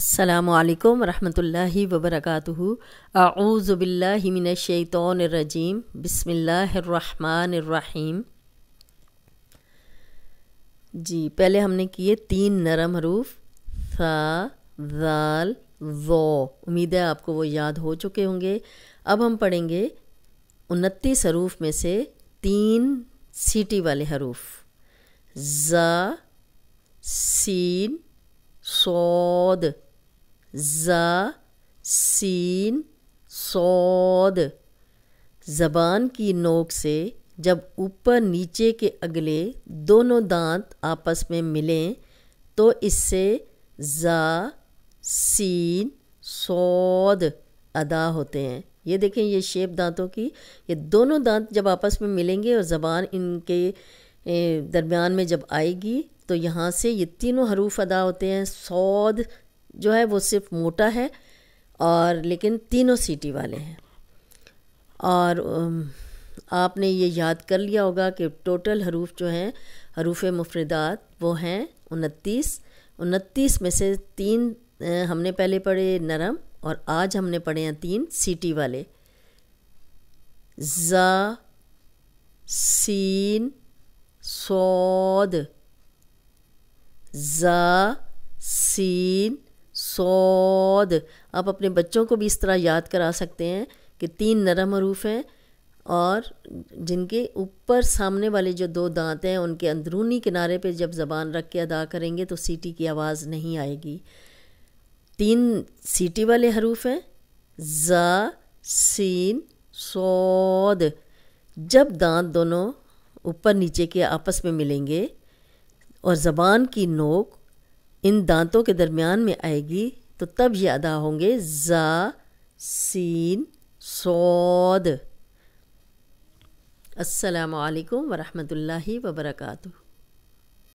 अल्लाम वरहमल वबरक आऊज़बिल्लिमिनशैतरजीम बसमीम जी पहले हमने किए तीन नरम हरूफ सा जाल वो उम्मीद है आपको वो याद हो चुके होंगे अब हम पढ़ेंगे उनतीस हरूफ में से तीन सीटी वाले हरूफ ज़ा सीन सौद ज़ा सीन सौद ज़बान की नोक से जब ऊपर नीचे के अगले दोनों दांत आपस में मिलें तो इससे ज़ा सीन सौद अदा होते हैं ये देखें ये शेप दांतों की ये दोनों दांत जब आपस में मिलेंगे और ज़बान इनके दरमियान में जब आएगी तो यहाँ से ये तीनों हरूफ अदा होते हैं सौद जो है वो सिर्फ मोटा है और लेकिन तीनों सीटी वाले हैं और आपने ये याद कर लिया होगा कि टोटल हरूफ जो हैं हरूफ मुफरदात वो हैं उनतीस उनतीस में से तीन हमने पहले पढ़े नरम और आज हमने पढ़े हैं तीन सीटी वाले ज़ा सीन सौद ज़ा सीन सौद आप अपने बच्चों को भी इस तरह याद करा सकते हैं कि तीन नरम हरूफ हैं और जिनके ऊपर सामने वाले जो दो दांत हैं उनके अंदरूनी किनारे पे जब ज़बान रख के अदा करेंगे तो सीटी की आवाज़ नहीं आएगी तीन सीटी वाले हरूफ हैं ज़ा सीन सौद जब दांत दोनों ऊपर नीचे के आपस में मिलेंगे और ज़बान की नोक इन दांतों के दरमियान में आएगी तो तब ये अदा होंगे जा सीन सौद असलकम वरहमल वबरकू